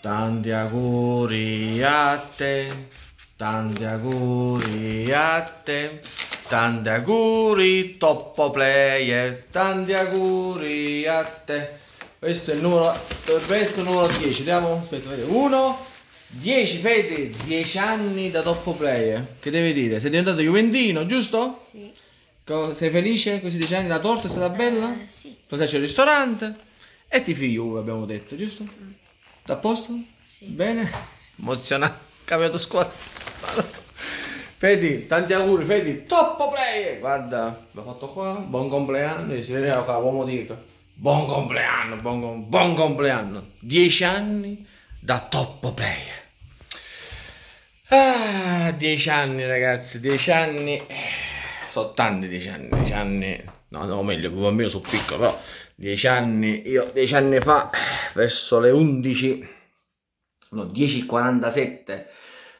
Tanti auguri a te, tanti auguri a te, tanti auguri Toppo Player, tanti auguri a te. Questo è il numero, dovrebbe essere il numero 10, diamo, aspetta, 1, 10 Fede, 10 anni da Toppo Player. Che devi dire? Sei diventato Juventino, giusto? Sì. Sei felice? Questi 10 anni la torta è stata bella? Eh, sì. Cosa c'è il ristorante? E ti figlio, uh, abbiamo detto, giusto? Mm. A posto? Sì. Bene? Emozionato, cambiato squadra. Vedi, tanti auguri, vedi, troppo player! Guarda, l'ho fatto qua, buon compleanno, si vedeva qua, uomo dico, buon compleanno, buon, buon compleanno, dieci anni da top player. Ah, dieci anni ragazzi, dieci anni, eh, sono tanti dieci anni, dieci anni, no, no, meglio, il bambino sono piccolo, però dieci anni, io dieci anni fa, verso le 11, no, 10.47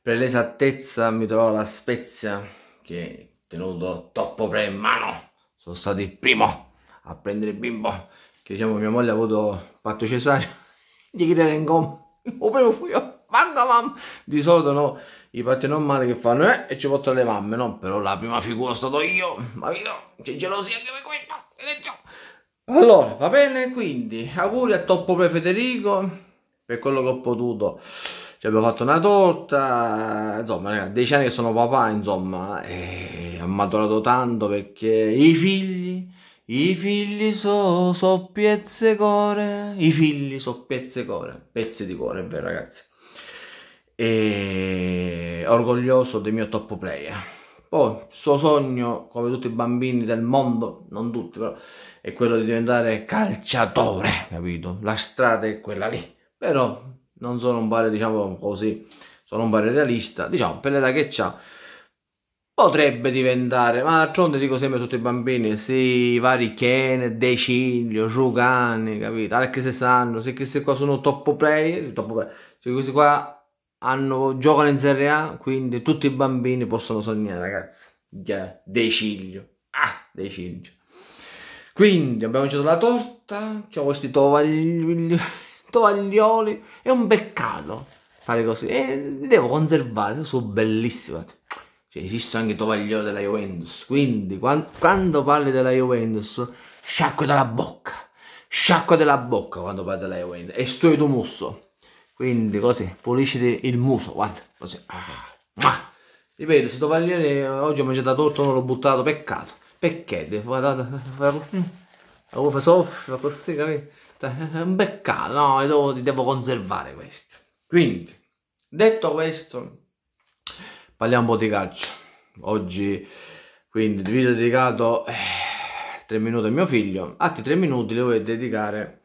per l'esattezza, mi trovo la Spezia che tenuto troppo pre in mano. Sono stato il primo a prendere il bimbo, che diciamo mia moglie ha avuto fatto cesare, di chiedere in gomma. O primo fui io. Manca mamma! Di solito no, i parti normali che fanno eh, e ci portano le mamme, no? Però la prima figura è stato io, ma io c'è gelosia anche per questo, e questa, allora, va bene quindi, auguri a Toppo Pre Federico per quello che ho potuto. Ci abbiamo fatto una torta, insomma, ragazzi, dieci anni che sono papà, insomma, e ho maturato tanto perché i figli, i figli sono so piezze core, i figli sono pezze core, pezze di cuore, è vero ragazzi. E orgoglioso del mio top player. Poi, suo sogno, come tutti i bambini del mondo, non tutti però, è quello di diventare calciatore, capito? La strada è quella lì, però non sono un pari, diciamo così, sono un pari realista, diciamo, per l'età che c'ha, potrebbe diventare, ma d'altronde dico sempre tutti i bambini, sì, vari Ken, De Ciglio, Giugani, capito? Anche se sanno, se questi qua sono top player, top player, se questi qua hanno, giocano in Serie A, quindi tutti i bambini possono sognare, ragazzi. Yeah, De Ciglio, ah, De Ciglio. Quindi abbiamo mangiato la torta, c'ho questi tovagli... tovaglioli, è un peccato fare così, e li devo conservare, sono bellissimi. Cioè, esistono anche i tovaglioli della Juventus, quindi quando, quando parli della Juventus, sciacqua dalla bocca, sciacqua dalla bocca quando parli della Juventus, e stoi tu musso. Quindi così, pulisciti il muso, guarda, così. Ah, ripeto, se tovaglioli, oggi ho mangiato la torta, non l'ho buttato, peccato perché devo soffra così capito? Cioè, è un peccato no devo, devo conservare questi. quindi detto questo parliamo un po' di calcio oggi quindi il video dedicato eh, 3 minuti al mio figlio altri 3 minuti li voglio dedicare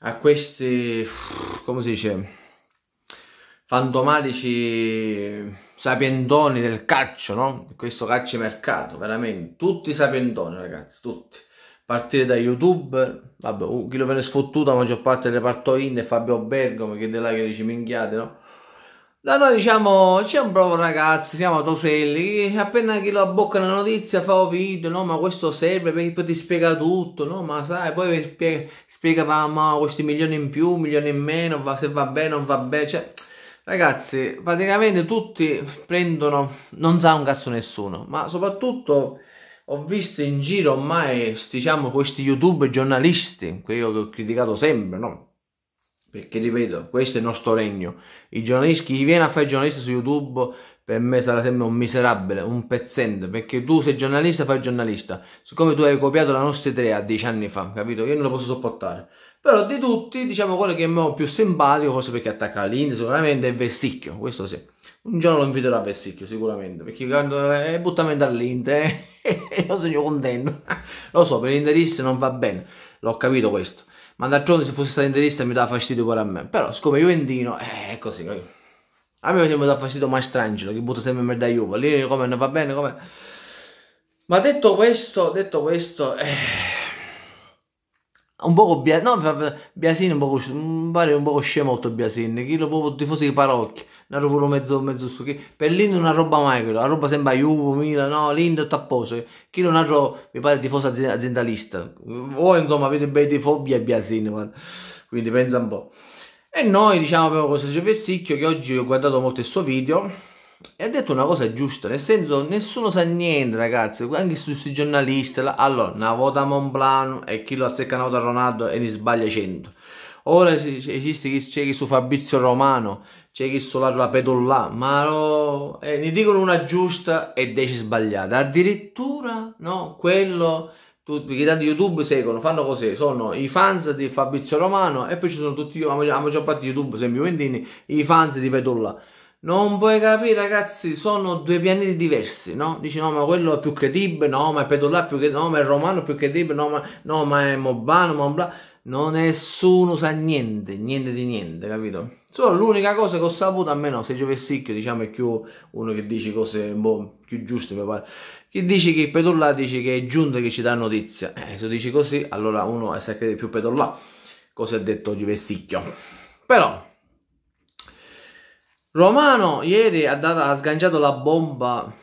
a questi come si dice fantomatici sapientoni del calcio, no? Questo calcio mercato, veramente, tutti sapientoni ragazzi, tutti. Partire da YouTube, vabbè, chi lo viene sfottuto la maggior parte delle partoine, Fabio Bergamo, che è là che dice minchiate, no? Da noi diciamo c'è un bravo ragazzo, si chiama Toselli, che appena che lo abbocca una notizia fa un video, no ma questo serve perché poi ti spiega tutto, no ma sai, poi spiega, spiega ma, ma questi milioni in più, milioni in meno, va, se va bene non va bene, cioè Ragazzi, praticamente tutti prendono, non sa un cazzo nessuno, ma soprattutto ho visto in giro ormai, diciamo, questi YouTube giornalisti, quello che ho criticato sempre, no? Perché ripeto, questo è il nostro regno. I giornalisti, chi viene a fare giornalista su YouTube, per me sarà sempre un miserabile, un pezzente, perché tu sei giornalista, fai giornalista. Siccome tu hai copiato la nostra idea dieci anni fa, capito? Io non lo posso sopportare però di tutti diciamo quello che mi è più simpatico forse perché attacca l'Inter sicuramente è Vessicchio questo sì un giorno lo inviterò a Vessicchio sicuramente perché quando è eh, buttamento all'Inter eh, lo sono contento lo so per l'interista non va bene l'ho capito questo ma d'altronde se fosse stato interista mi dava fastidio pure a me però siccome Juventino eh, è così a me mi dà fastidio mai strangelo che butta sempre merda a Juve lì come non va bene come ma detto questo detto questo eh un poco Bia... no, Biasin un poco, mm, pare un po' poco scemotto Biasin, quello proprio tifoso di parocchia, una roba mezzo, mezzo su, che per l'Inter una roba mai quella, una roba sembra Juve, Milan, no, l'Inter tutto a posto, quello altro, mi pare tifoso aziendalista, voi insomma avete bei tifobi a Biasin, guarda. quindi pensa un po'. E noi diciamo abbiamo questo Sergio Vessicchio che oggi ho guardato molto il suo video, e ha detto una cosa giusta, nel senso nessuno sa niente ragazzi, anche su questi giornalisti, là. allora una vota a Monblano e chi lo azzecca una vota a Ronaldo e ne sbaglia 100. Ora esiste chi c'è chi su Fabrizio Romano, c'è chi su la Pedolla, ma lo, eh, ne dicono una giusta e 10 sbagliate. Addirittura no, quello tutti i tanti YouTube seguono, fanno così, sono i fans di Fabrizio Romano e poi ci sono tutti, la maggior parte di YouTube, sempre i fans di Pedolla. Non puoi capire, ragazzi, sono due pianeti diversi, no? Dici, no, ma quello è più credibile, no, ma è Pedolà più credibile, no, ma è Romano più credibile, no, ma, no, ma è Mobano, ma bla... Non nessuno sa niente, niente di niente, capito? Solo l'unica cosa che ho saputo, almeno se Giovessicchio, diciamo, è più uno che dice cose un boh, più giuste, mi pare. Chi dice che Pedolla dice che è Giunta che ci dà notizia. Eh, se dici così, allora uno è sempre più Pedolla. Cosa ha detto Giovessicchio? Però, Romano ieri ha, dato, ha sganciato la bomba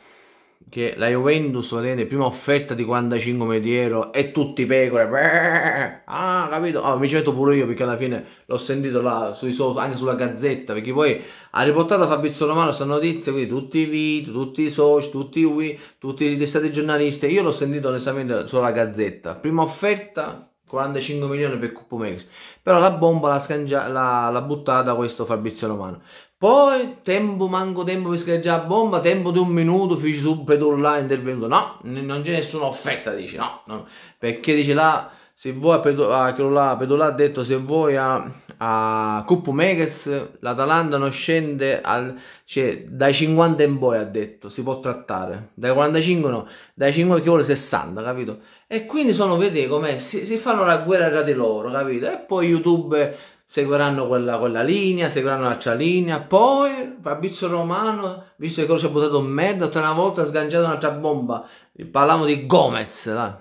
che la Juventus rende prima offerta di 45 di euro e tutti i pecore. Brrr, ah, capito? Ah, mi ci metto pure io perché alla fine l'ho sentito là, sui, anche sulla gazzetta, perché poi ha riportato Fabrizio Romano questa notizia, quindi tutti i video, tutti i social, tutti i Wii, tutti gli stati giornalisti. Io l'ho sentito onestamente sulla gazzetta. Prima offerta 45 milioni per Cuppo Megas. Però la bomba l'ha, scangia- l'ha, buttata questo Fabrizio Romano. Poi, tempo, manco tempo per scaricare la bomba, tempo di un minuto, feci subito là, intervento. No, non c'è nessuna offerta, dici, no, no. Perché dice là, se vuoi, a Pedolà, Pedolà ha detto, se vuoi a a Coppa Megas l'Atalanta non scende al, cioè, dai 50 in poi ha detto si può trattare dai 45 no dai 5 che vuole 60 capito e quindi sono vedete come si, si, fanno la guerra tra di loro capito e poi youtube seguiranno quella, quella linea seguiranno l'altra linea poi Fabrizio Romano visto che ci ha buttato merda una volta ha sganciato un'altra bomba parlavamo di Gomez là,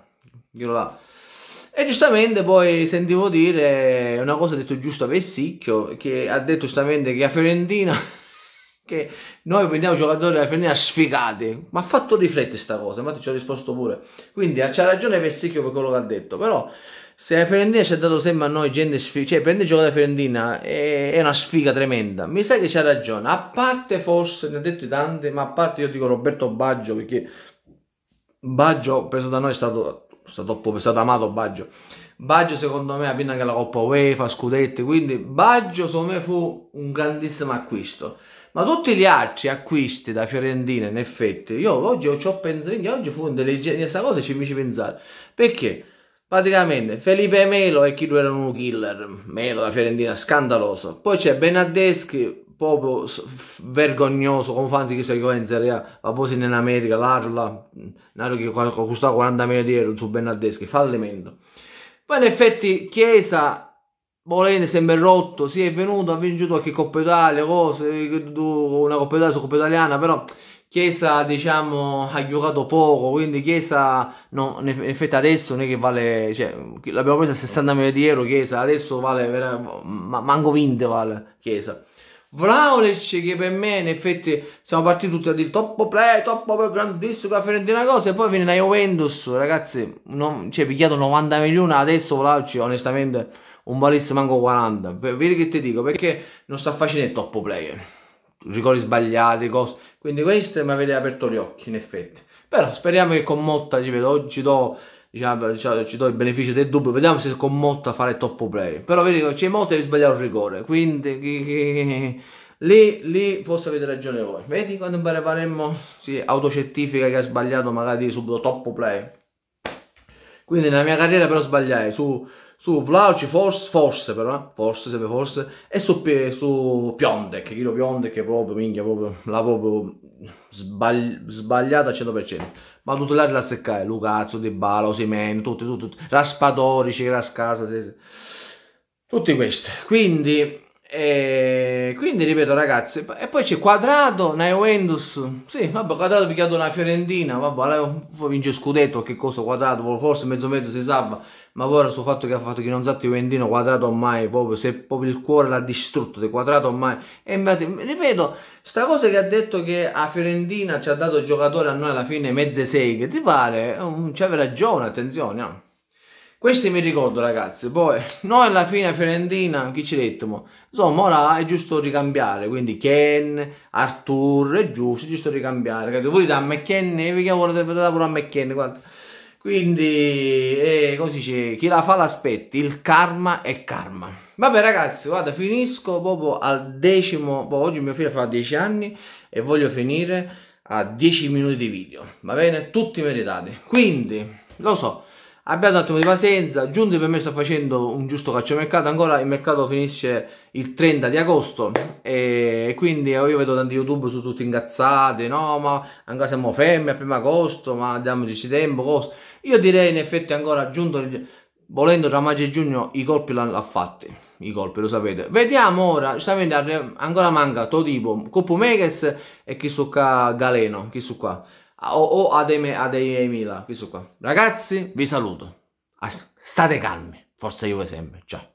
là e giustamente poi sentivo dire una cosa detto giusto a Vessicchio, che ha detto giustamente che a Fiorentina, che noi prendiamo giocatori della Fiorentina sfigati, ma ha fatto riflettere questa cosa, infatti ci ho risposto pure. Quindi ha ragione Vessicchio per quello che ha detto, però se la Fiorentina ci ha dato sempre a noi gente sfigata, cioè prendere gioco da Fiorentina è, è, una sfiga tremenda, mi sa che c'ha ragione, a parte forse, ne ha detto tante, ma a parte io dico Roberto Baggio, perché Baggio preso da noi è stato stato, troppo, stato amato Baggio. Baggio secondo me ha vinto anche la Coppa UEFA, Scudetti, quindi Baggio secondo me fu un grandissimo acquisto. Ma tutti gli altri acquisti da Fiorentina, in effetti, io oggi ci ho pensato, oggi fu intelligente, questa cosa ci mi ci pensare. Perché? Praticamente Felipe Melo e chi lui erano un killer, Melo da Fiorentina, scandaloso. Poi c'è Benadeschi, proprio vergognoso con fans che si in Serie A, ma poi in America, l'Arla, nato che costava 40.000 di euro su Bernardeschi, fallimento. Poi in effetti Chiesa, volendo, sembra rotto, si sì, è venuto, ha vinto anche Coppa Italia, cose, una Coppa Italia su Coppa Italiana, però Chiesa diciamo ha giocato poco, quindi Chiesa no, in effetti adesso non è che vale, cioè, l'abbiamo presa a 60.000 di euro Chiesa, adesso vale, vera, manco 20 vale Chiesa. Vlaovic che per me in effetti siamo partiti tutti a dire troppo play, troppo play, grandissimo la Fiorentina cosa e poi viene la Juventus ragazzi non, cioè pigliato 90 milioni adesso Vlaovic onestamente un valesse manco 40 vedi che ti dico perché non sta facendo il troppo play rigori sbagliati cose quindi questo mi avete aperto gli occhi in effetti però speriamo che con Motta ci vedo oggi do diciamo, diciamo, ci do il beneficio del dubbio, vediamo se con Motta fare top play. Però vedi, c'è Motta che sbaglia il rigore, quindi lì, lì forse avete ragione voi. Vedi quando impareremo, sì, autocertifica che ha sbagliato magari subito top play. Quindi nella mia carriera però sbagliai su su Vlaovic forse, forse però, eh, forse, sempre forse, e su, su Piontek, Chilo Piontek proprio, minchia, proprio, l'ha proprio sbagli, sbagliata al 100%. Ma tutti gli altri la azzeccai, Lucazzo, Di Bala, Osimen, tutti, tutti, tutti, Raspadori, Rascasa, tutti questi. Quindi e quindi ripeto ragazzi, e poi c'è Quadrado, una Juventus, sì vabbè Quadrado picchiato una Fiorentina, vabbè vince Scudetto che cosa Quadrato? forse mezzo mezzo si salva, ma ora sul fatto che ha fatto che non sa Juventino Quadrato ormai proprio, se proprio il cuore l'ha distrutto di Quadrato ormai, e infatti ripeto, sta cosa che ha detto che a Fiorentina ci ha dato il giocatore a noi alla fine mezze seghe, ti pare? Eh, c'aveva ragione, attenzione, no? Ah. Questi mi ricordo ragazzi, poi noi alla fine Fiorentina, chi ci detto? Insomma, ora è giusto ricambiare, quindi Ken, Arthur, è giusto, è giusto ricambiare, ragazzi. Voi dite a McKen, vi chiamo pure a McKen, guarda. Quindi, eh, come si chi la fa l'aspetti, il karma è karma. Vabbè ragazzi, guarda, finisco proprio al decimo, poi boh, oggi mio figlio fa 10 anni e voglio finire a 10 minuti di video, va bene? Tutti meritati. Quindi, lo so, abbiate un attimo di pazienza Giunti per me sto facendo un giusto calciomercato ancora il mercato finisce il 30 di agosto e quindi oh, io vedo tanti youtube su tutti incazzati no ma ancora siamo fermi a primo agosto ma diamoci tempo cosa. io direi in effetti ancora giunto volendo tra maggio e giugno i colpi l'hanno fatti i colpi lo sapete vediamo ora giustamente ancora manca Todipo Coppo Megas e chi su qua Galeno chi su qua Ah, o, o a, dei, dei Mila, questo qua. Ragazzi, vi saluto. Ah, state calmi, forza Juve sempre, ciao.